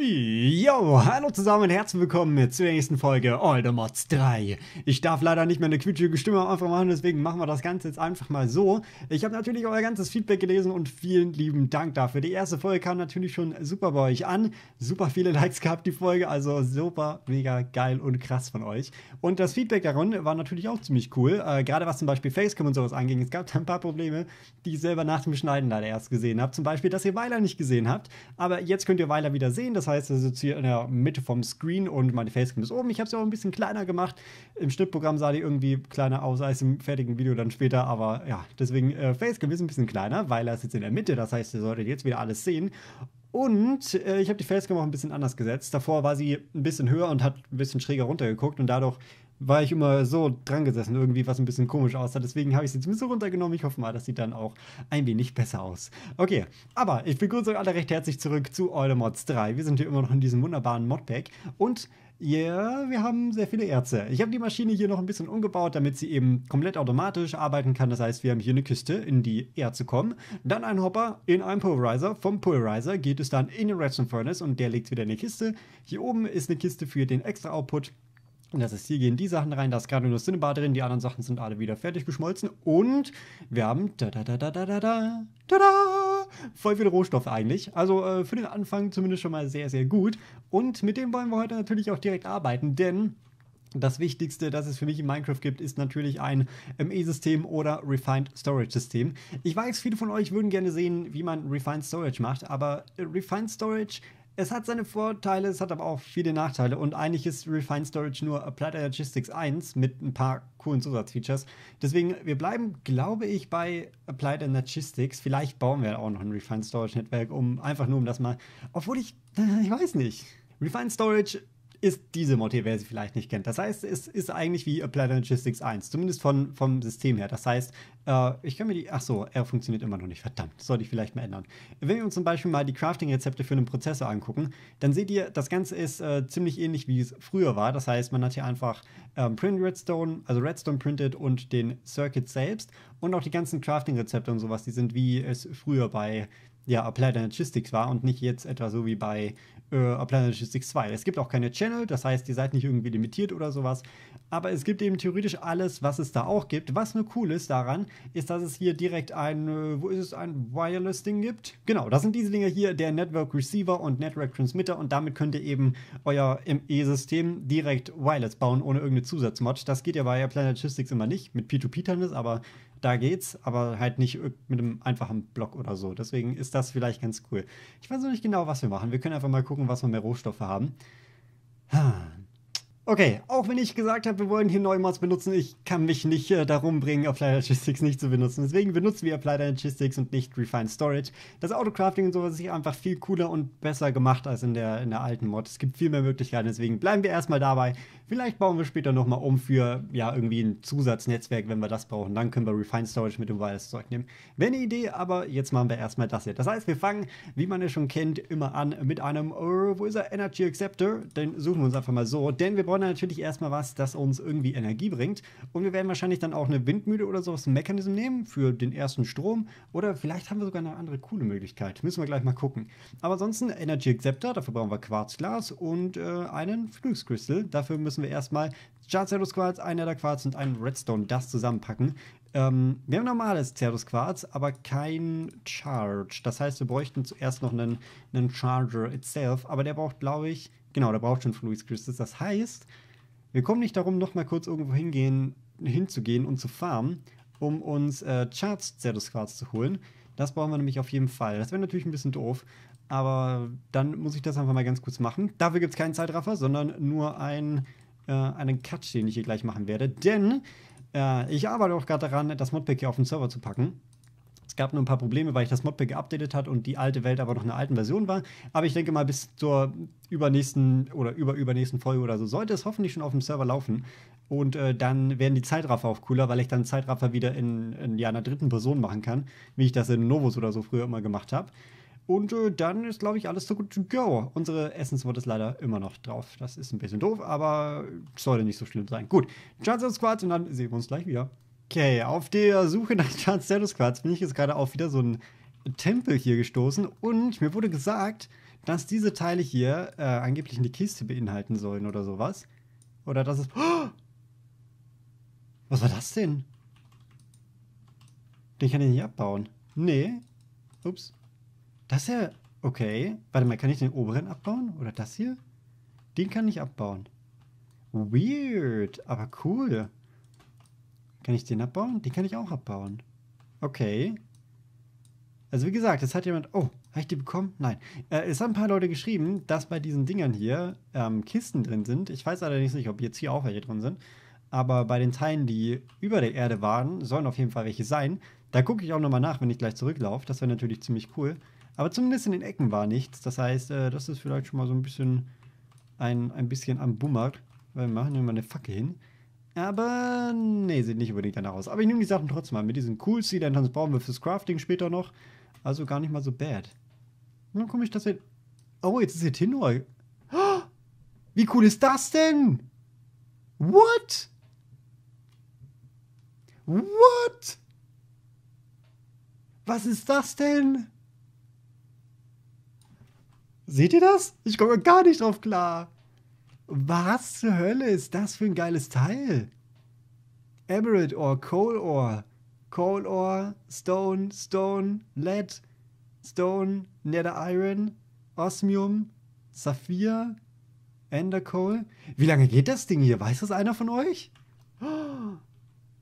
Yo, hallo zusammen und herzlich willkommen zur nächsten Folge All the Mods 3. Ich darf leider nicht meine eine quietschige Stimme einfach machen, deswegen machen wir das Ganze jetzt einfach mal so. Ich habe natürlich euer ganzes Feedback gelesen und vielen lieben Dank dafür. Die erste Folge kam natürlich schon super bei euch an. Super viele Likes gehabt, die Folge, also super, mega geil und krass von euch. Und das Feedback daran war natürlich auch ziemlich cool. Äh, Gerade was zum Beispiel Facecam und sowas anging. Es gab da ein paar Probleme, die ich selber nach dem Schneiden leider erst gesehen habe. Zum Beispiel, dass ihr Weiler nicht gesehen habt. Aber jetzt könnt ihr Weiler wieder sehen. Das heißt, er sitzt hier in der Mitte vom Screen und meine Facecam ist oben. Ich habe sie auch ein bisschen kleiner gemacht. Im Schnittprogramm sah die irgendwie kleiner aus als im fertigen Video dann später, aber ja, deswegen äh, Facecam ist ein bisschen kleiner, weil er ist jetzt in der Mitte. Das heißt, ihr solltet jetzt wieder alles sehen. Und äh, ich habe die Facecam auch ein bisschen anders gesetzt. Davor war sie ein bisschen höher und hat ein bisschen schräger runtergeguckt und dadurch war ich immer so dran gesessen, irgendwie, was ein bisschen komisch aussah. Deswegen habe ich sie jetzt ein bisschen runtergenommen. Ich hoffe mal, das sieht dann auch ein wenig besser aus. Okay, aber ich begrüße euch alle recht herzlich zurück zu Mods 3. Wir sind hier immer noch in diesem wunderbaren Modpack und ja, yeah, wir haben sehr viele Erze. Ich habe die Maschine hier noch ein bisschen umgebaut, damit sie eben komplett automatisch arbeiten kann. Das heißt, wir haben hier eine Küste, in die Erze kommen. Dann ein Hopper in einen Pulverizer. Vom Pulverizer geht es dann in den Redstone Furnace und der legt wieder in die Kiste. Hier oben ist eine Kiste für den extra Output und das ist, hier gehen die Sachen rein, da ist gerade nur Cinnabar drin, die anderen Sachen sind alle wieder fertig geschmolzen. Und wir haben da da da da da da da da da voll viele Rohstoffe eigentlich. Also äh, für den Anfang zumindest schon mal sehr, sehr gut. Und mit dem wollen wir heute natürlich auch direkt arbeiten, denn das Wichtigste, das es für mich in Minecraft gibt, ist natürlich ein ME-System oder Refined Storage System. Ich weiß, viele von euch würden gerne sehen, wie man Refined Storage macht, aber Refined Storage es hat seine Vorteile, es hat aber auch viele Nachteile und eigentlich ist Refined Storage nur Applied Logistics 1 mit ein paar coolen Zusatzfeatures. Deswegen, wir bleiben, glaube ich, bei Applied Logistics. Vielleicht bauen wir auch noch ein Refined Storage Netzwerk, um einfach nur um das mal. Obwohl ich, ich weiß nicht. Refined Storage ist diese Motte, wer sie vielleicht nicht kennt. Das heißt, es ist eigentlich wie Applied Logistics 1, zumindest von, vom System her. Das heißt, äh, ich kann mir die. Ach so, er funktioniert immer noch nicht. Verdammt, sollte ich vielleicht mal ändern. Wenn wir uns zum Beispiel mal die Crafting-Rezepte für einen Prozessor angucken, dann seht ihr, das Ganze ist äh, ziemlich ähnlich, wie es früher war. Das heißt, man hat hier einfach ähm, Print Redstone, also Redstone Printed und den Circuit selbst und auch die ganzen Crafting-Rezepte und sowas, die sind wie es früher bei ja, Applied Logistics war und nicht jetzt etwa so wie bei äh, Planet Logistics 2. Es gibt auch keine Channel, das heißt, ihr seid nicht irgendwie limitiert oder sowas. Aber es gibt eben theoretisch alles, was es da auch gibt. Was nur cool ist daran, ist, dass es hier direkt ein, äh, wo ist es, ein Wireless-Ding gibt. Genau, das sind diese Dinger hier, der Network Receiver und Network Transmitter. Und damit könnt ihr eben euer ME-System direkt wireless bauen, ohne irgendeine Zusatzmod. Das geht ja bei Planet Logistics immer nicht, mit P2P-Terminals, aber da geht's, aber halt nicht mit einem einfachen Block oder so. Deswegen ist das vielleicht ganz cool. Ich weiß noch nicht genau, was wir machen. Wir können einfach mal gucken, was wir mehr Rohstoffe haben. Okay, auch wenn ich gesagt habe, wir wollen hier neue Mods benutzen, ich kann mich nicht äh, darum bringen, Applied Logistics nicht zu benutzen. Deswegen benutzen wir Applied Logistics und nicht Refined Storage. Das Autocrafting und sowas ist hier einfach viel cooler und besser gemacht als in der, in der alten Mod. Es gibt viel mehr Möglichkeiten, deswegen bleiben wir erstmal dabei. Vielleicht bauen wir später nochmal um für, ja, irgendwie ein Zusatznetzwerk, wenn wir das brauchen. Dann können wir Refined Storage mit dem Wireless Zeug nehmen. Wäre eine Idee, aber jetzt machen wir erstmal das hier. Das heißt, wir fangen, wie man es schon kennt, immer an mit einem, oh, wo ist er, Energy Acceptor. Den suchen wir uns einfach mal so, denn wir brauchen brauchen natürlich erstmal was, das uns irgendwie Energie bringt. Und wir werden wahrscheinlich dann auch eine Windmühle oder sowas, ein Mechanismus nehmen für den ersten Strom. Oder vielleicht haben wir sogar eine andere coole Möglichkeit. Müssen wir gleich mal gucken. Aber ansonsten Energy Acceptor, dafür brauchen wir Quarzglas und äh, einen Flux Dafür müssen wir erstmal Charceros Quarz, ein Nether Quarz und einen Redstone das zusammenpacken. Ähm, wir haben normales Certus Quarz, aber kein Charge. Das heißt, wir bräuchten zuerst noch einen, einen Charger itself, aber der braucht, glaube ich, Genau, da braucht schon von Luis Christus. Das heißt, wir kommen nicht darum, nochmal kurz irgendwo hingehen, hinzugehen und zu farmen, um uns äh, Charts-Status Cards zu holen. Das brauchen wir nämlich auf jeden Fall. Das wäre natürlich ein bisschen doof, aber dann muss ich das einfach mal ganz kurz machen. Dafür gibt es keinen Zeitraffer, sondern nur ein, äh, einen Cut, den ich hier gleich machen werde. Denn äh, ich arbeite auch gerade daran, das Modpack hier auf den Server zu packen gab nur ein paar Probleme, weil ich das Modpack geupdatet hat und die alte Welt aber noch in der alten Version war. Aber ich denke mal, bis zur übernächsten oder überübernächsten Folge oder so sollte es hoffentlich schon auf dem Server laufen. Und äh, dann werden die Zeitraffer auch cooler, weil ich dann Zeitraffer wieder in, in ja, einer dritten Person machen kann, wie ich das in Novus oder so früher immer gemacht habe. Und äh, dann ist, glaube ich, alles so gut to go. Unsere Essenswort ist leider immer noch drauf. Das ist ein bisschen doof, aber sollte nicht so schlimm sein. Gut, Chance Squads und dann sehen wir uns gleich wieder. Okay, auf der Suche nach Status Quartz bin ich jetzt gerade auf wieder so einen Tempel hier gestoßen und mir wurde gesagt, dass diese Teile hier äh, angeblich eine Kiste beinhalten sollen oder sowas. Oder dass es. Oh! Was war das denn? Den kann ich nicht abbauen. Nee. Ups. Das ist ja... Okay. Warte mal, kann ich den oberen abbauen? Oder das hier? Den kann ich abbauen. Weird, aber cool. Kann ich den abbauen? Den kann ich auch abbauen. Okay. Also wie gesagt, es hat jemand... Oh, habe ich die bekommen? Nein. Äh, es haben ein paar Leute geschrieben, dass bei diesen Dingern hier ähm, Kisten drin sind. Ich weiß allerdings nicht, ob jetzt hier auch welche drin sind. Aber bei den Teilen, die über der Erde waren, sollen auf jeden Fall welche sein. Da gucke ich auch nochmal nach, wenn ich gleich zurücklaufe. Das wäre natürlich ziemlich cool. Aber zumindest in den Ecken war nichts. Das heißt, äh, das ist vielleicht schon mal so ein bisschen ein, ein bisschen am Bummer. Weil wir machen hier mal eine Facke hin. Aber nee, sieht nicht unbedingt danach aus. Aber ich nehme die Sachen trotzdem mal mit. diesen sind cool, sie, denn brauchen wir fürs Crafting später noch. Also gar nicht mal so bad. Und dann komme ich, das wir. Oh, jetzt ist hier Tinroy. Oh! wie cool ist das denn? What? What? Was ist das denn? Seht ihr das? Ich komme gar nicht drauf klar. Was zur Hölle ist das für ein geiles Teil? Emerald Ore, Coal Ore, Coal Ore, Stone, Stone, Lead, Stone, Nether Iron, Osmium, Saphir, Ender Coal. Wie lange geht das Ding hier? Weiß das einer von euch?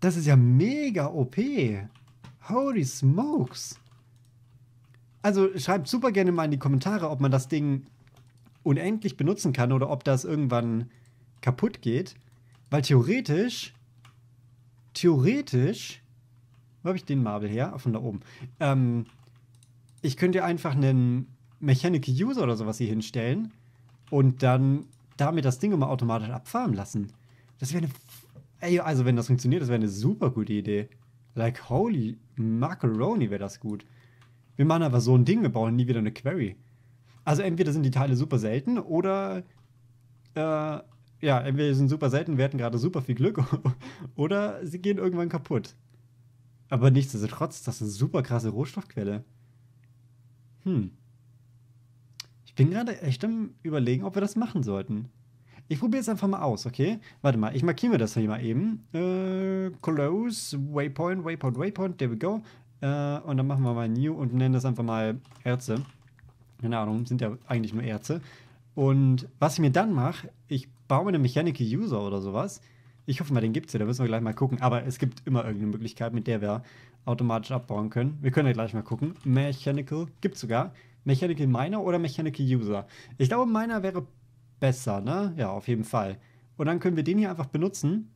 Das ist ja mega OP. Holy smokes. Also schreibt super gerne mal in die Kommentare, ob man das Ding unendlich benutzen kann oder ob das irgendwann kaputt geht. Weil theoretisch, theoretisch, wo habe ich den Marble her? Von da oben. Ähm, ich könnte einfach einen Mechanical User oder sowas hier hinstellen und dann damit das Ding immer automatisch abfahren lassen. Das wäre eine. Ey, also wenn das funktioniert, das wäre eine super gute Idee. Like holy macaroni wäre das gut. Wir machen aber so ein Ding, wir brauchen nie wieder eine Query. Also entweder sind die Teile super selten oder äh, ja, entweder sind super selten, wir hatten gerade super viel Glück oder sie gehen irgendwann kaputt. Aber nichtsdestotrotz, das ist eine super krasse Rohstoffquelle. Hm. Ich bin gerade echt am überlegen, ob wir das machen sollten. Ich probiere es einfach mal aus, okay? Warte mal, ich markiere mir das hier mal eben. Äh, close, Waypoint, Waypoint, Waypoint, there we go. Äh, und dann machen wir mal New und nennen das einfach mal Erze keine Ahnung, sind ja eigentlich nur Erze. Und was ich mir dann mache, ich baue mir eine Mechanical User oder sowas. Ich hoffe mal, den gibt es ja, da müssen wir gleich mal gucken. Aber es gibt immer irgendeine Möglichkeit, mit der wir automatisch abbauen können. Wir können ja gleich mal gucken. Mechanical gibt es sogar. Mechanical Miner oder Mechanical User. Ich glaube, Miner wäre besser, ne? Ja, auf jeden Fall. Und dann können wir den hier einfach benutzen.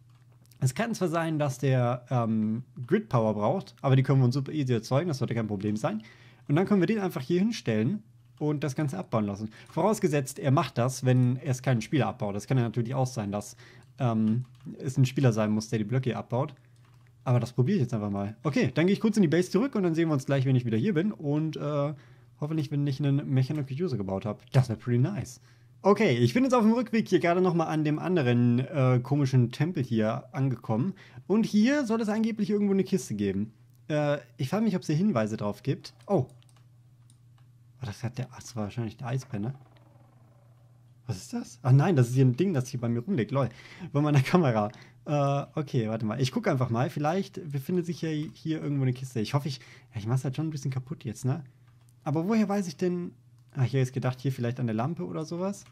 Es kann zwar sein, dass der ähm, Grid Power braucht, aber die können wir uns super easy erzeugen, das sollte kein Problem sein. Und dann können wir den einfach hier hinstellen und das Ganze abbauen lassen. Vorausgesetzt, er macht das, wenn es keinen Spieler abbaut. Das kann ja natürlich auch sein, dass ähm, es ein Spieler sein muss, der die Blöcke abbaut. Aber das probiere ich jetzt einfach mal. Okay, dann gehe ich kurz in die Base zurück und dann sehen wir uns gleich, wenn ich wieder hier bin. Und äh, hoffentlich, wenn ich einen Mechanical User gebaut habe. Das wäre pretty nice. Okay, ich bin jetzt auf dem Rückweg hier gerade nochmal an dem anderen äh, komischen Tempel hier angekommen. Und hier soll es angeblich irgendwo eine Kiste geben. Äh, ich frage mich, ob es hier Hinweise drauf gibt. Oh, Oh, das, hat der, ach, war wahrscheinlich der ne? Was ist das? Ach nein, das ist hier ein Ding, das hier bei mir rumliegt. Lol, bei meiner Kamera. Äh, okay, warte mal. Ich gucke einfach mal. Vielleicht befindet sich ja hier irgendwo eine Kiste. Ich hoffe, ich, ich mach's halt schon ein bisschen kaputt jetzt, ne? Aber woher weiß ich denn... Ach, ich hätte jetzt gedacht, hier vielleicht an der Lampe oder sowas.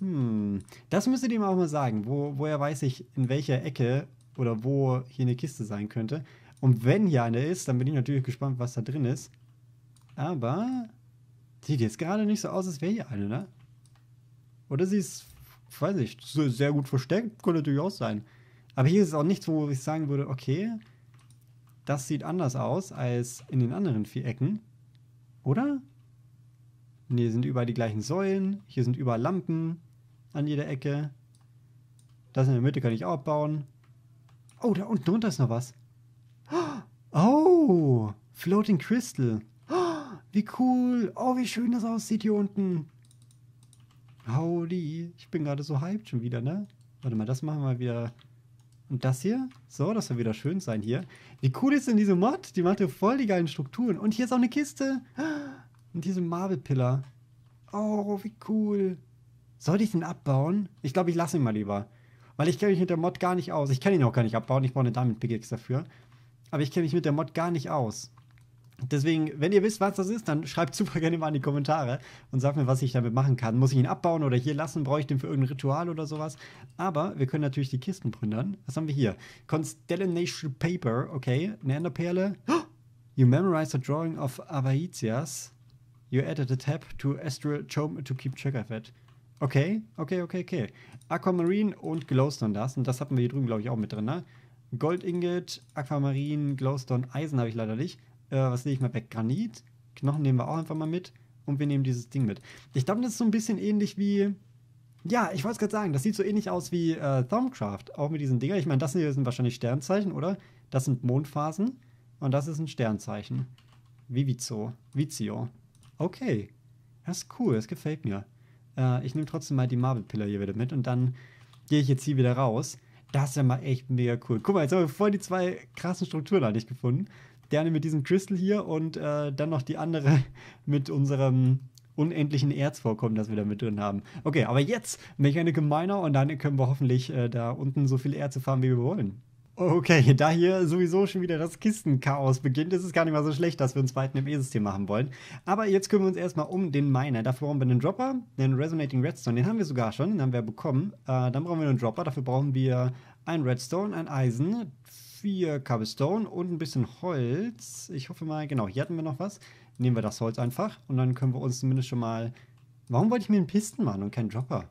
Hm, das müsstet ihr mir auch mal sagen. Wo, woher weiß ich, in welcher Ecke oder wo hier eine Kiste sein könnte? Und wenn hier eine ist, dann bin ich natürlich gespannt, was da drin ist. Aber Sieht jetzt gerade nicht so aus, als wäre hier eine, ne? Oder sie ist, weiß ich, sehr gut versteckt, könnte durchaus sein. Aber hier ist es auch nichts, wo ich sagen würde, okay, das sieht anders aus als in den anderen vier Ecken. Oder? Nee, sind überall die gleichen Säulen. Hier sind überall Lampen an jeder Ecke. Das in der Mitte kann ich auch abbauen. Oh, da unten drunter ist noch was. Oh, Floating Crystal. Wie cool. Oh, wie schön das aussieht hier unten. Holy. Ich bin gerade so hyped schon wieder, ne? Warte mal, das machen wir wieder. Und das hier? So, das soll wieder schön sein hier. Wie cool ist denn diese Mod? Die macht hier voll die geilen Strukturen. Und hier ist auch eine Kiste. Und diese Marble-Pillar. Oh, wie cool. Sollte ich den abbauen? Ich glaube, ich lasse ihn mal lieber. Weil ich kenne mich mit der Mod gar nicht aus. Ich kann ihn auch gar nicht abbauen. Ich brauche eine Diamond Pickaxe dafür. Aber ich kenne mich mit der Mod gar nicht aus. Deswegen, wenn ihr wisst, was das ist, dann schreibt super gerne mal in die Kommentare und sagt mir, was ich damit machen kann. Muss ich ihn abbauen oder hier lassen? Brauche ich den für irgendein Ritual oder sowas? Aber wir können natürlich die Kisten plündern. Was haben wir hier? Constellation Paper, okay. Eine Enderperle. You memorized a drawing of Abaitias. You added a tab to Astral Chome to keep track of it. Okay, okay, okay, okay. Aquamarine und Glowstone das. Und das hatten wir hier drüben, glaube ich, auch mit drin, ne? Gold Ingot, Aquamarine, Glowstone, Eisen habe ich leider nicht. Äh, was lege ich mal weg? Granit. Knochen nehmen wir auch einfach mal mit. Und wir nehmen dieses Ding mit. Ich glaube, das ist so ein bisschen ähnlich wie. Ja, ich wollte es gerade sagen, das sieht so ähnlich aus wie äh, Thumbcraft, auch mit diesen Dinger. Ich meine, das hier sind wahrscheinlich Sternzeichen, oder? Das sind Mondphasen und das ist ein Sternzeichen. Vivizo, Vizio. Okay, das ist cool, das gefällt mir. Äh, ich nehme trotzdem mal die Marble-Pillar hier wieder mit und dann gehe ich jetzt hier wieder raus. Das ist ja mal echt mega cool. Guck mal, jetzt haben wir voll die zwei krassen Strukturen eigentlich gefunden gerne mit diesem Crystal hier und äh, dann noch die andere mit unserem unendlichen Erzvorkommen, das wir da mit drin haben. Okay, aber jetzt Mechanical Miner und dann können wir hoffentlich äh, da unten so viel Erze fahren, wie wir wollen. Okay, da hier sowieso schon wieder das Kistenchaos beginnt, ist es gar nicht mal so schlecht, dass wir uns weiter im E-System machen wollen. Aber jetzt kümmern wir uns erstmal um den Miner. Dafür brauchen wir einen Dropper, einen Resonating Redstone, den haben wir sogar schon, den haben wir bekommen. Äh, dann brauchen wir einen Dropper, dafür brauchen wir einen Redstone, ein Eisen, vier Cobblestone und ein bisschen Holz. Ich hoffe mal, genau, hier hatten wir noch was. Nehmen wir das Holz einfach und dann können wir uns zumindest schon mal... Warum wollte ich mir einen Pisten machen und keinen Dropper?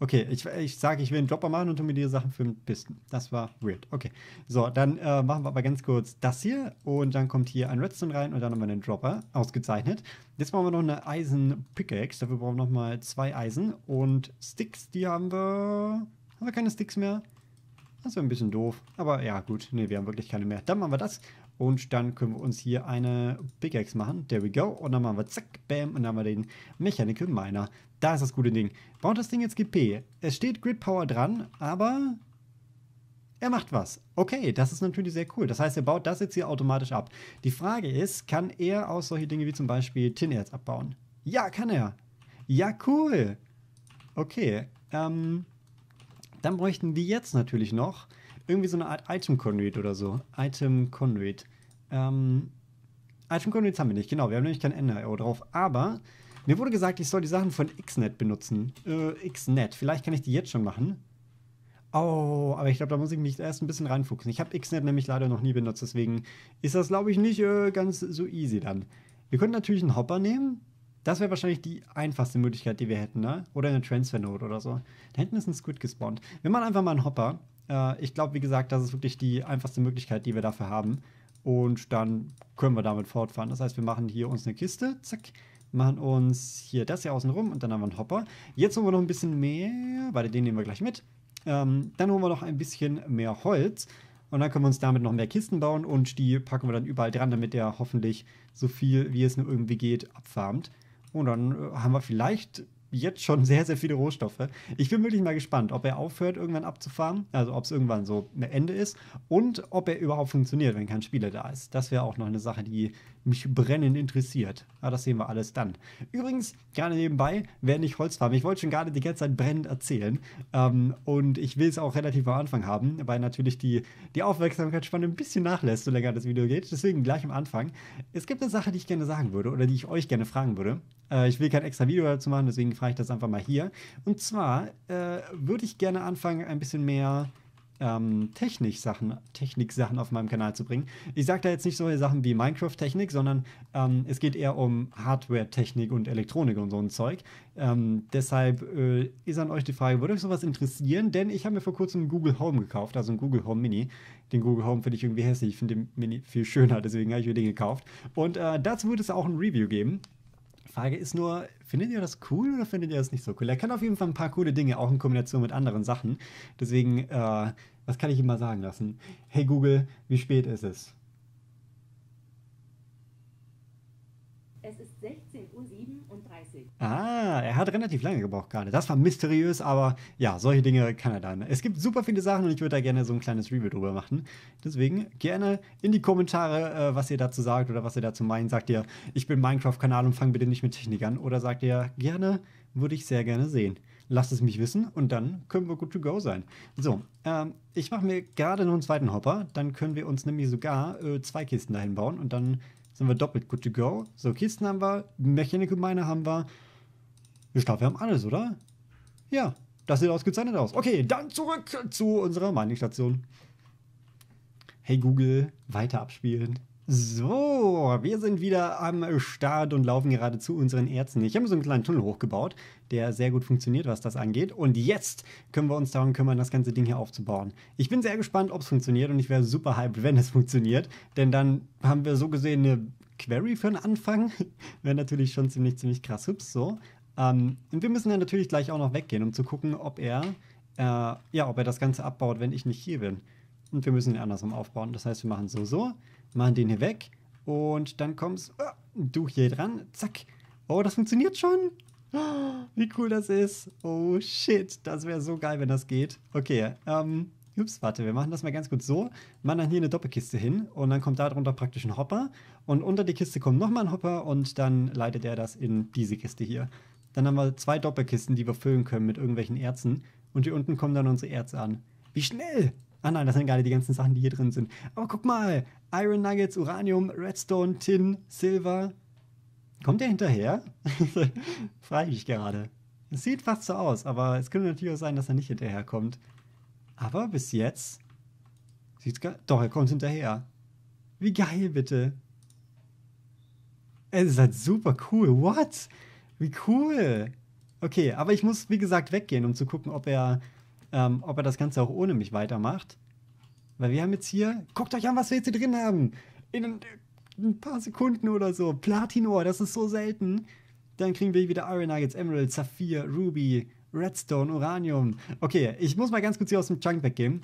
Okay, ich, ich sage, ich will einen Dropper machen und tu mir die Sachen für einen Pisten. Das war weird. Okay, so, dann äh, machen wir aber ganz kurz das hier und dann kommt hier ein Redstone rein und dann haben wir einen Dropper. Ausgezeichnet. Jetzt brauchen wir noch eine Eisen-Pickaxe. Dafür brauchen wir nochmal zwei Eisen und Sticks, die haben wir... Haben wir keine Sticks mehr? Das wäre ein bisschen doof. Aber ja, gut. Ne, wir haben wirklich keine mehr. Dann machen wir das. Und dann können wir uns hier eine Big Pickaxe machen. There we go. Und dann machen wir zack, bam. Und dann haben wir den Mechanical Miner. Da ist das gute Ding. Baut das Ding jetzt GP. Es steht Grid Power dran, aber er macht was. Okay, das ist natürlich sehr cool. Das heißt, er baut das jetzt hier automatisch ab. Die Frage ist, kann er aus solche Dinge wie zum Beispiel Tinerz abbauen? Ja, kann er. Ja, cool. Okay, ähm, dann bräuchten wir jetzt natürlich noch irgendwie so eine Art Item-Conduit oder so. Item-Conduit. Ähm, Item-Conduits haben wir nicht, genau. Wir haben nämlich kein NIO drauf. Aber mir wurde gesagt, ich soll die Sachen von Xnet benutzen. Äh, Xnet. Vielleicht kann ich die jetzt schon machen. Oh, aber ich glaube, da muss ich mich erst ein bisschen reinfuchsen. Ich habe Xnet nämlich leider noch nie benutzt, deswegen ist das, glaube ich, nicht äh, ganz so easy dann. Wir könnten natürlich einen Hopper nehmen. Das wäre wahrscheinlich die einfachste Möglichkeit, die wir hätten, ne? Oder eine Transfer-Note oder so. Da hinten ist ein Squid gespawnt. Wir machen einfach mal einen Hopper. Äh, ich glaube, wie gesagt, das ist wirklich die einfachste Möglichkeit, die wir dafür haben. Und dann können wir damit fortfahren. Das heißt, wir machen hier uns eine Kiste, zack, machen uns hier das hier außen rum und dann haben wir einen Hopper. Jetzt holen wir noch ein bisschen mehr, warte, den nehmen wir gleich mit. Ähm, dann holen wir noch ein bisschen mehr Holz. Und dann können wir uns damit noch mehr Kisten bauen und die packen wir dann überall dran, damit der hoffentlich so viel, wie es nur irgendwie geht, abfarmt. Und dann äh, haben wir vielleicht jetzt schon sehr, sehr viele Rohstoffe. Ich bin wirklich mal gespannt, ob er aufhört, irgendwann abzufahren, also ob es irgendwann so ein Ende ist und ob er überhaupt funktioniert, wenn kein Spieler da ist. Das wäre auch noch eine Sache, die mich brennend interessiert. Aber ah, das sehen wir alles dann. Übrigens, gerade nebenbei, werde ich Holzfarben. Ich wollte schon gerade die ganze Zeit brennend erzählen. Ähm, und ich will es auch relativ am Anfang haben, weil natürlich die, die Aufmerksamkeitsspanne ein bisschen nachlässt, so länger das Video geht. Deswegen gleich am Anfang. Es gibt eine Sache, die ich gerne sagen würde oder die ich euch gerne fragen würde. Äh, ich will kein extra Video dazu machen, deswegen frage ich das einfach mal hier. Und zwar äh, würde ich gerne anfangen, ein bisschen mehr ähm, Technik-Sachen Technik -Sachen auf meinem Kanal zu bringen. Ich sage da jetzt nicht solche Sachen wie Minecraft-Technik, sondern ähm, es geht eher um Hardware-Technik und Elektronik und so ein Zeug. Ähm, deshalb äh, ist an euch die Frage, würde euch sowas interessieren? Denn ich habe mir vor kurzem einen Google Home gekauft, also einen Google Home Mini. Den Google Home finde ich irgendwie hässlich, ich finde den Mini viel schöner, deswegen habe ich mir den gekauft. Und äh, dazu wird es auch ein Review geben. Frage ist nur, findet ihr das cool oder findet ihr das nicht so cool? Er kann auf jeden Fall ein paar coole Dinge, auch in Kombination mit anderen Sachen. Deswegen, äh, was kann ich ihm mal sagen lassen? Hey Google, wie spät ist es? Ah, er hat relativ lange gebraucht gerade. Das war mysteriös, aber ja, solche Dinge kann er dann. Es gibt super viele Sachen und ich würde da gerne so ein kleines Review drüber machen. Deswegen gerne in die Kommentare, äh, was ihr dazu sagt oder was ihr dazu meint. Sagt ihr, ich bin Minecraft-Kanal und fang bitte nicht mit Technik an? Oder sagt ihr, gerne, würde ich sehr gerne sehen. Lasst es mich wissen und dann können wir good to go sein. So, ähm, ich mache mir gerade noch einen zweiten Hopper. Dann können wir uns nämlich sogar äh, zwei Kisten dahin bauen und dann sind wir doppelt good to go. So, Kisten haben wir, Mechanical Miner haben wir. Ich glaube, wir haben alles, oder? Ja, das sieht ausgezeichnet aus. Okay, dann zurück zu unserer Mining-Station. Hey Google, weiter abspielen. So, wir sind wieder am Start und laufen gerade zu unseren Ärzten. Ich habe so einen kleinen Tunnel hochgebaut, der sehr gut funktioniert, was das angeht. Und jetzt können wir uns darum kümmern, das ganze Ding hier aufzubauen. Ich bin sehr gespannt, ob es funktioniert und ich wäre super hyped, wenn es funktioniert. Denn dann haben wir so gesehen eine Query für einen Anfang. wäre natürlich schon ziemlich, ziemlich krass. Hups, so. Ähm, und wir müssen dann natürlich gleich auch noch weggehen, um zu gucken, ob er, äh, ja, ob er das Ganze abbaut, wenn ich nicht hier bin. Und wir müssen ihn andersrum aufbauen. Das heißt, wir machen so, so, machen den hier weg und dann kommst oh, äh, du hier dran, zack. Oh, das funktioniert schon. Oh, wie cool das ist. Oh shit, das wäre so geil, wenn das geht. Okay, ähm, ups, warte, wir machen das mal ganz gut so. Machen dann hier eine Doppelkiste hin und dann kommt darunter praktisch ein Hopper und unter die Kiste kommt nochmal ein Hopper und dann leitet er das in diese Kiste hier. Dann haben wir zwei Doppelkisten, die wir füllen können mit irgendwelchen Erzen. Und hier unten kommen dann unsere Erze an. Wie schnell! Ah nein, das sind gerade die ganzen Sachen, die hier drin sind. Aber guck mal! Iron Nuggets, Uranium, Redstone, Tin, Silver. Kommt der hinterher? Frage ich mich gerade. Es sieht fast so aus, aber es könnte natürlich auch sein, dass er nicht hinterherkommt. Aber bis jetzt sieht's gar Doch, er kommt hinterher. Wie geil, bitte. Es ist halt super cool. What? Wie cool. Okay, aber ich muss, wie gesagt, weggehen, um zu gucken, ob er, ähm, ob er das Ganze auch ohne mich weitermacht. Weil wir haben jetzt hier, guckt euch an, was wir jetzt hier drin haben. In ein, paar Sekunden oder so. Platinor, das ist so selten. Dann kriegen wir wieder Iron Nuggets, Emerald, Saphir, Ruby, Redstone, Uranium. Okay, ich muss mal ganz kurz hier aus dem Chunk weggehen.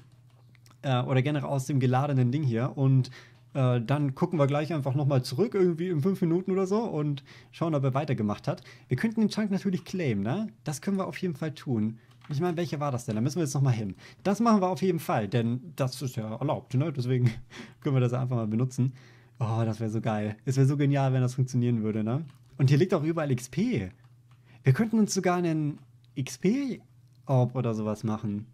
Äh, oder generell aus dem geladenen Ding hier. Und äh, dann gucken wir gleich einfach nochmal zurück, irgendwie in fünf Minuten oder so, und schauen, ob er weitergemacht hat. Wir könnten den Chunk natürlich claimen, ne? Das können wir auf jeden Fall tun. Ich meine, welcher war das denn? Da müssen wir jetzt nochmal hin. Das machen wir auf jeden Fall, denn das ist ja erlaubt, ne? Deswegen können wir das einfach mal benutzen. Oh, das wäre so geil. Es wäre so genial, wenn das funktionieren würde, ne? Und hier liegt auch überall XP. Wir könnten uns sogar einen XP-Orb oder sowas machen.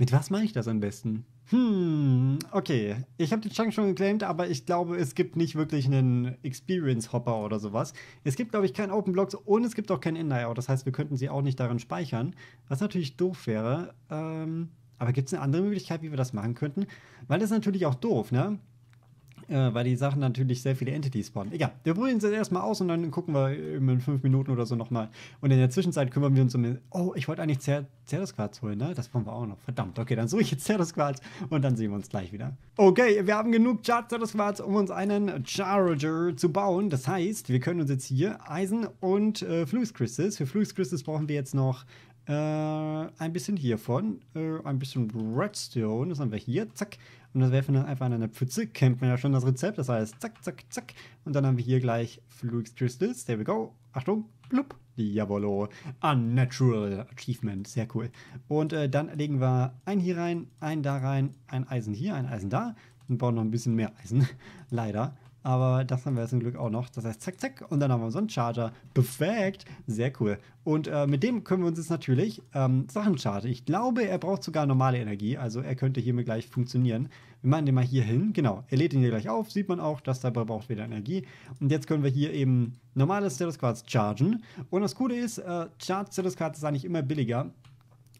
Mit was mache ich das am besten? Hm, okay. Ich habe den Chunk schon geclaimed, aber ich glaube, es gibt nicht wirklich einen Experience-Hopper oder sowas. Es gibt, glaube ich, keinen Open Blocks und es gibt auch keinen In-Layout. Das heißt, wir könnten sie auch nicht darin speichern, was natürlich doof wäre. Ähm, aber gibt es eine andere Möglichkeit, wie wir das machen könnten? Weil das ist natürlich auch doof, ne? äh, weil die Sachen natürlich sehr viele Entities spawnen. Egal, wir probieren sie erstmal aus und dann gucken wir in fünf Minuten oder so nochmal. Und in der Zwischenzeit kümmern wir uns um. Oh, ich wollte eigentlich Zer holen, ne? Das wollen wir auch noch. Verdammt, okay, dann suche ich jetzt Zerdosquarz und dann sehen wir uns gleich wieder. Okay, wir haben genug Zerdosquarz, um uns einen Charger zu bauen. Das heißt, wir können uns jetzt hier Eisen und äh, Flux Crystals. Für Flux Crystals brauchen wir jetzt noch äh, ein bisschen hiervon, äh, ein bisschen Redstone, das haben wir hier, zack, und das werfen wir dann einfach in eine Pfütze, kennt man ja schon das Rezept, das heißt zack, zack, zack. Und dann haben wir hier gleich Flux Crystals, there we go. Achtung, blub, diavolo, unnatural achievement, sehr cool. Und äh, dann legen wir ein hier rein, ein da rein, ein Eisen hier, ein Eisen da und bauen noch ein bisschen mehr Eisen, leider. Aber das haben wir zum Glück auch noch. Das heißt, zack, zack. Und dann haben wir so einen Charger. Perfekt. Sehr cool. Und äh, mit dem können wir uns jetzt natürlich ähm, Sachen chargen. Ich glaube, er braucht sogar normale Energie. Also er könnte hiermit gleich funktionieren. Wir machen den mal hier hin. Genau. Er lädt ihn hier gleich auf. Sieht man auch, dass dabei braucht wieder Energie. Und jetzt können wir hier eben normale Status Quartz chargen. Und das Coole ist, äh, Charge Status Quartz ist eigentlich immer billiger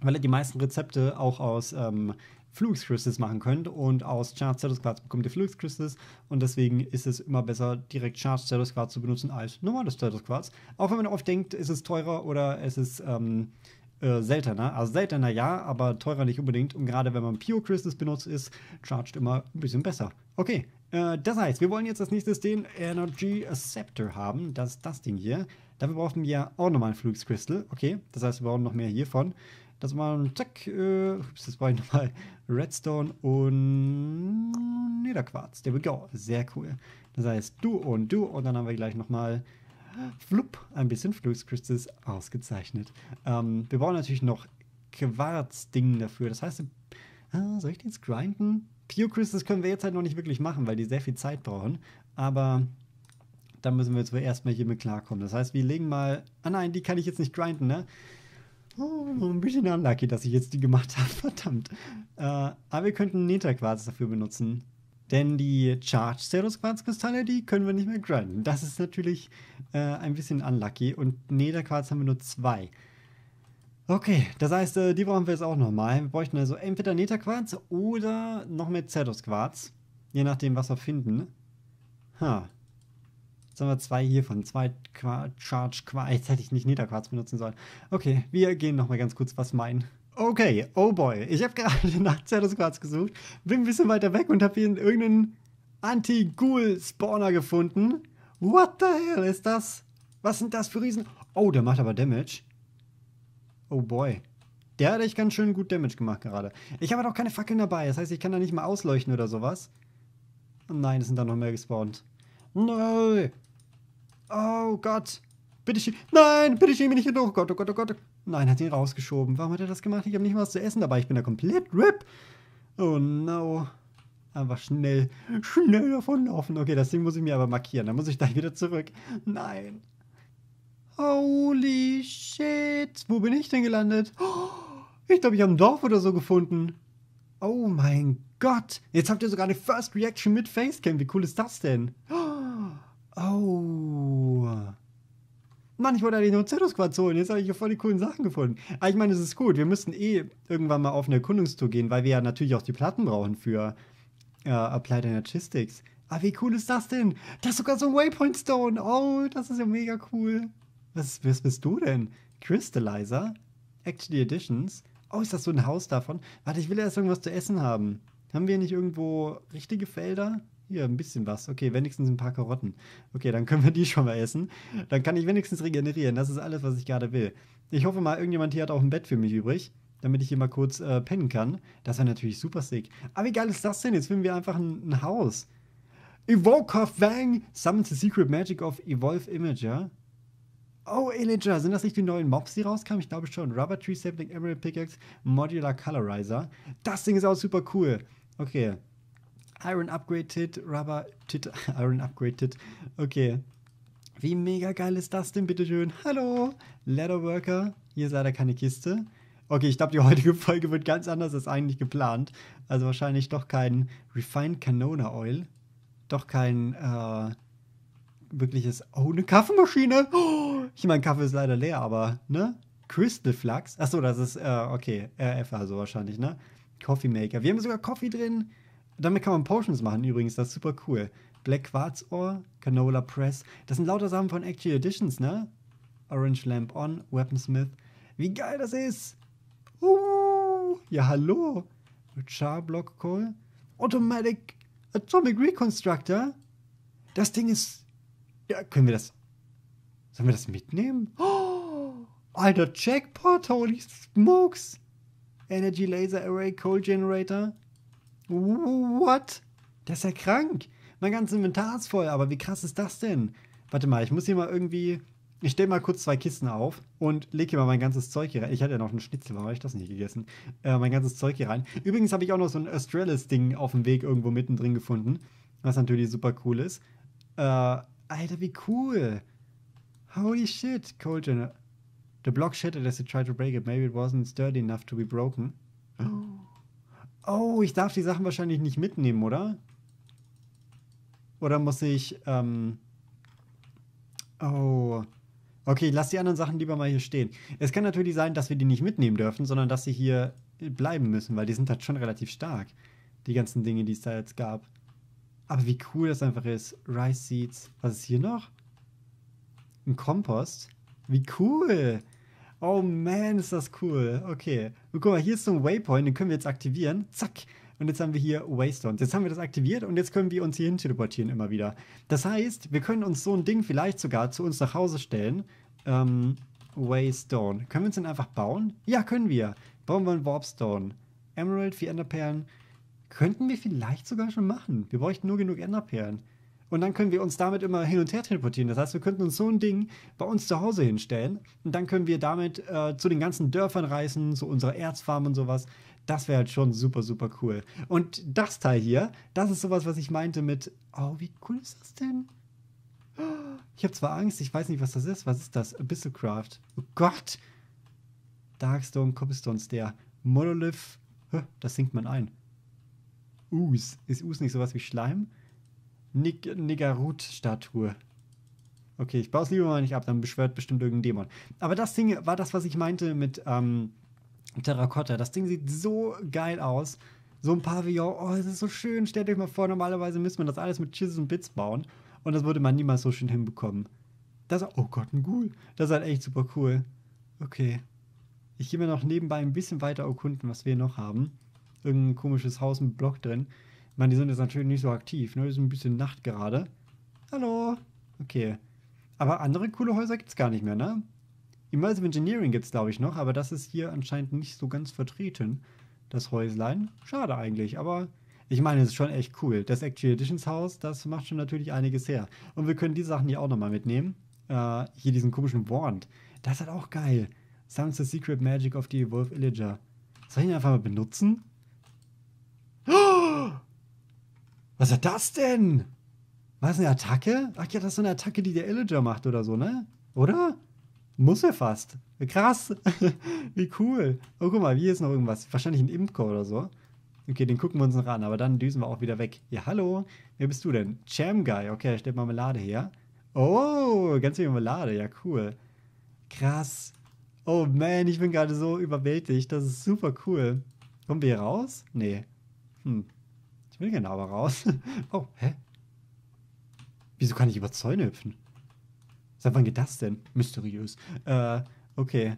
weil er die meisten Rezepte auch aus ähm, Flux Crystals machen könnt und aus Charge Status Cards bekommt ihr Flux Crystals und deswegen ist es immer besser, direkt Charge Status Cards zu benutzen als normale Status Cards. Auch wenn man oft denkt, ist es teurer oder es ist ähm, äh, seltener. Also seltener ja, aber teurer nicht unbedingt. Und gerade wenn man Pure Crystals benutzt, ist Charged immer ein bisschen besser. Okay, äh, das heißt, wir wollen jetzt als nächstes den Energy Scepter haben. Das ist das Ding hier. Dafür brauchen wir auch nochmal ein Flux Crystal. Okay, das heißt, wir brauchen noch mehr hiervon. Das dass man, zack, äh, ups, das war nochmal Redstone und Niederquarz. There we go. Sehr cool. Das heißt, du und du und dann haben wir gleich nochmal flupp, ein bisschen Fluxcrystals ausgezeichnet. Ähm, wir brauchen natürlich noch quarz Quarzding dafür. Das heißt, äh, soll ich den jetzt grinden? Pure Crystals können wir jetzt halt noch nicht wirklich machen, weil die sehr viel Zeit brauchen. Aber da müssen wir jetzt erstmal hier mit klarkommen. Das heißt, wir legen mal. Ah nein, die kann ich jetzt nicht grinden, ne? Oh, ein bisschen unlucky, dass ich jetzt die gemacht habe, verdammt. Äh, aber wir könnten Neta-Quarz dafür benutzen. Denn die Charge Ceros Quarz Kristalle, die können wir nicht mehr grinden. Das ist natürlich äh, ein bisschen unlucky. Und Nether Quarz haben wir nur zwei. Okay, das heißt, äh, die brauchen wir jetzt auch nochmal. Wir bräuchten also entweder Nether Quarz oder noch mehr Ceros Quarz. Je nachdem, was wir finden. Ha, Jetzt haben wir zwei hier von Zwei Qua Charge Quarz. Jetzt hätte ich nicht Niederquarz benutzen sollen. Okay, wir gehen nochmal ganz kurz was meinen. Okay, oh boy. Ich habe gerade nach Zertusquarz gesucht, bin ein bisschen weiter weg und habe hier irgendeinen Anti-Ghoul-Spawner gefunden. What the hell ist das? Was sind das für Riesen? Oh, der macht aber Damage. Oh boy. Der hat echt ganz schön gut Damage gemacht gerade. Ich habe doch keine Fackeln dabei. Das heißt, ich kann da nicht mal ausleuchten oder sowas. Oh nein, es sind da noch mehr gespawnt. Nö. Oh Gott. Bitte schieb. Nein, bitte schieb mich nicht hin. Oh Gott, oh Gott, oh Gott. Nein, hat ihn rausgeschoben. Warum hat er das gemacht? Ich habe nicht mal was zu essen dabei. Ich bin da komplett RIP. Oh no. Einfach schnell, schnell davonlaufen. Okay, das Ding muss ich mir aber markieren. Dann muss ich gleich wieder zurück. Nein. Holy shit. Wo bin ich denn gelandet? Ich glaube, ich habe ein Dorf oder so gefunden. Oh mein Gott. Jetzt habt ihr sogar eine First Reaction mit Facecam. Wie cool ist das denn? Oh. Oh. Mann, ich wollte eigentlich nur zetus holen. Jetzt habe ich hier voll die coolen Sachen gefunden. Aber ich meine, es ist gut. Wir müssen eh irgendwann mal auf eine Erkundungstour gehen, weil wir ja natürlich auch die Platten brauchen für äh, Applied Energistics. Aber wie cool ist das denn? Das ist sogar so ein Waypoint Stone. Oh, das ist ja mega cool. Was, was bist du denn? Crystallizer? Actually Editions? Oh, ist das so ein Haus davon? Warte, ich will erst irgendwas zu essen haben. Haben wir nicht irgendwo richtige Felder? Hier, ein bisschen was. Okay, wenigstens ein paar Karotten. Okay, dann können wir die schon mal essen. Dann kann ich wenigstens regenerieren. Das ist alles, was ich gerade will. Ich hoffe mal, irgendjemand hier hat auch ein Bett für mich übrig, damit ich hier mal kurz äh, pennen kann. Das wäre natürlich super sick. Aber wie geil ist das denn? Jetzt finden wir einfach ein, ein Haus. Evoker Fang summons the secret magic of Evolve oh, Imager. Oh, Illager, sind das nicht die neuen Mobs, die rauskamen? Ich glaube schon. Rubber Tree Sapling, Emerald Pickaxe, Modular Colorizer. Das Ding ist auch super cool. Okay, Iron Upgrade Tit, Rubber Tit, Iron Upgrade Tit. Okay. Wie mega geil ist das denn, bitteschön? Hallo, Leatherworker. Hier ist leider keine Kiste. Okay, ich glaube, die heutige Folge wird ganz anders als eigentlich geplant. Also wahrscheinlich doch kein Refined Canona Oil. Doch kein äh, wirkliches. Oh, eine Kaffeemaschine! ich meine, Kaffee ist leider leer, aber, ne? Crystal Flux. Achso, das ist, äh, okay, RF also wahrscheinlich, ne? Coffee Maker. Wir haben sogar Coffee drin damit kann man Potions machen übrigens, das ist super cool. Black Quartz Ore, Canola Press. Das sind lauter Sachen von Actual Editions, ne? Orange Lamp On, Weaponsmith. Wie geil das ist! Uh, ja, hallo! Char Block Coal. Automatic Atomic Reconstructor. Das Ding ist. Ja, können wir das. Sollen wir das mitnehmen? Oh, alter Jackpot, holy smokes! Energy Laser Array Coal Generator. What? Der ist ja krank. Mein ganzes Inventar ist voll, aber wie krass ist das denn? Warte mal, ich muss hier mal irgendwie. Ich stelle mal kurz zwei Kisten auf und lege hier mal mein ganzes Zeug hier rein. Ich hatte ja noch einen Schnitzel, warum habe ich das nicht gegessen? Äh, mein ganzes Zeug hier rein. Übrigens habe ich auch noch so ein Australis-Ding auf dem Weg irgendwo mittendrin gefunden. Was natürlich super cool ist. Äh, Alter, wie cool. Holy shit, Cold Jenner. The block shattered as it tried to break it. Maybe it wasn't sturdy enough to be broken. Oh. Oh, ich darf die Sachen wahrscheinlich nicht mitnehmen, oder? Oder muss ich. Ähm oh. Okay, lass die anderen Sachen lieber mal hier stehen. Es kann natürlich sein, dass wir die nicht mitnehmen dürfen, sondern dass sie hier bleiben müssen, weil die sind halt schon relativ stark. Die ganzen Dinge, die es da jetzt gab. Aber wie cool das einfach ist. Rice Seeds. Was ist hier noch? Ein Kompost. Wie cool. Oh man, ist das cool. Okay guck mal, hier ist so ein Waypoint, den können wir jetzt aktivieren. Zack. Und jetzt haben wir hier Waystones. Jetzt haben wir das aktiviert und jetzt können wir uns hierhin teleportieren immer wieder. Das heißt, wir können uns so ein Ding vielleicht sogar zu uns nach Hause stellen. Ähm, Waystone. Können wir uns den einfach bauen? Ja, können wir. Bauen wir einen Warpstone. Emerald, vier Enderperlen. Könnten wir vielleicht sogar schon machen. Wir bräuchten nur genug Enderperlen. Und dann können wir uns damit immer hin und her teleportieren. Das heißt, wir könnten uns so ein Ding bei uns zu Hause hinstellen und dann können wir damit äh, zu den ganzen Dörfern reisen, zu unserer Erzfarm und sowas. Das wäre halt schon super, super cool. Und das Teil hier, das ist sowas, was ich meinte mit, oh, wie cool ist das denn? Ich habe zwar Angst, ich weiß nicht, was das ist. Was ist das? Abyssalcraft. Oh Gott! Darkstone, Cobblestone Stair, Monolith. Das sinkt man ein. Ooze. Ist Ooze nicht sowas wie Schleim? Nig Nigarut-Statue. Okay, ich baue es lieber mal nicht ab, dann beschwört bestimmt irgendein Dämon. Aber das Ding war das, was ich meinte mit ähm, Terrakotta. Das Ding sieht so geil aus. So ein Pavillon, oh, es ist so schön. Stellt euch mal vor, normalerweise müsste man das alles mit Chisels und Bits bauen. Und das würde man niemals so schön hinbekommen. Das, oh Gott, ein Ghoul. Das ist halt echt super cool. Okay. Ich gehe mir noch nebenbei ein bisschen weiter erkunden, was wir noch haben. Irgendein komisches Haus mit Block drin. Ich meine, die sind jetzt natürlich nicht so aktiv, ne? Die sind ein bisschen Nacht gerade. Hallo. Okay. Aber andere coole Häuser gibt es gar nicht mehr, ne? Immersive Engineering gibt es, glaube ich, noch, aber das ist hier anscheinend nicht so ganz vertreten, das Häuslein. Schade eigentlich, aber ich meine, es ist schon echt cool. Das Actual Editions Haus, das macht schon natürlich einiges her. Und wir können die Sachen hier auch nochmal mitnehmen. Äh, hier diesen komischen Wand. Das ist halt auch geil. Sounds the Secret Magic of the Evolved Illager. Soll ich ihn einfach mal benutzen? Was ist das denn? War das eine Attacke? Ach ja, das ist so eine Attacke, die der Illager macht oder so, ne? Oder? Muss er fast. Krass. wie cool. Oh, guck mal, hier ist noch irgendwas. Wahrscheinlich ein Imker oder so. Okay, den gucken wir uns noch an, aber dann düsen wir auch wieder weg. Ja, hallo. Wer bist du denn? Cham Guy. Okay, er stellt Marmelade her. Oh, ganz viel Marmelade. Ja, cool. Krass. Oh man, ich bin gerade so überwältigt. Das ist super cool. Kommen wir hier raus? Nee. Hm ich will gerne aber raus. oh, hä? Wieso kann ich über Zäune hüpfen? Seit wann geht das denn? Mysteriös. Äh, okay.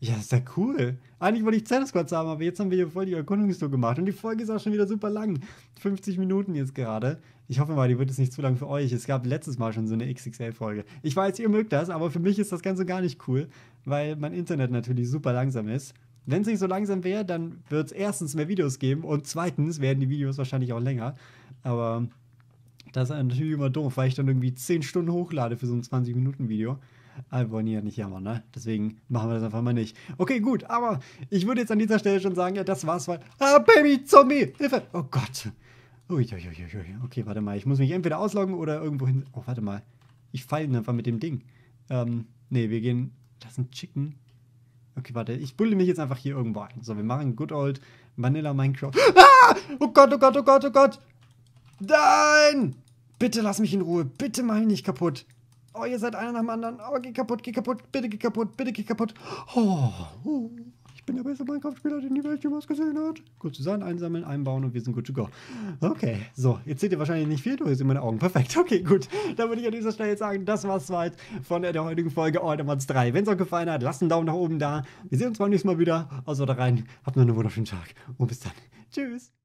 Ja, ist ja cool. Eigentlich wollte ich Zelda Squads haben, aber jetzt haben wir hier voll die Erkundungstour gemacht. Und die Folge ist auch schon wieder super lang. 50 Minuten jetzt gerade. Ich hoffe mal, die wird jetzt nicht zu lang für euch. Es gab letztes Mal schon so eine XXL-Folge. Ich weiß, ihr mögt das, aber für mich ist das Ganze gar nicht cool, weil mein Internet natürlich super langsam ist. Wenn es nicht so langsam wäre, dann wird es erstens mehr Videos geben und zweitens werden die Videos wahrscheinlich auch länger. Aber das ist natürlich immer doof, weil ich dann irgendwie 10 Stunden hochlade für so ein 20-Minuten-Video. Aber wollen ja nicht jammern, ne? Deswegen machen wir das einfach mal nicht. Okay, gut, aber ich würde jetzt an dieser Stelle schon sagen, ja, das war's, weil. Ah, Baby, Zombie! Hilfe! Oh Gott! Uiuiuiui. Okay, warte mal. Ich muss mich entweder ausloggen oder irgendwo hin. Oh, warte mal. Ich falle einfach mit dem Ding. Ähm, nee, wir gehen. Das ist ein Chicken. Okay, warte, ich bulle mich jetzt einfach hier irgendwo ein. So, wir machen Good Old Vanilla Minecraft. Ah! Oh Gott, oh Gott, oh Gott, oh Gott! Nein! Bitte lass mich in Ruhe, bitte mach mich nicht kaputt. Oh, ihr seid einer nach dem anderen. Oh, geh kaputt, geh kaputt, bitte geh kaputt, bitte geh kaputt. Oh bin der beste Minecraft-Spieler, den die Welt jemals gesehen hat. Kurz Sachen einsammeln, einbauen und wir sind good to go. Okay, so, jetzt seht ihr wahrscheinlich nicht viel, du siehst meine Augen. Perfekt, okay, gut. Dann würde ich an dieser Stelle jetzt sagen, das war's weit von der heutigen Folge Ordermanns 3. Wenn es euch gefallen hat, lasst einen Daumen nach oben da. Wir sehen uns beim nächsten Mal wieder. Also da rein, habt noch einen wunderschönen Tag und bis dann. Tschüss.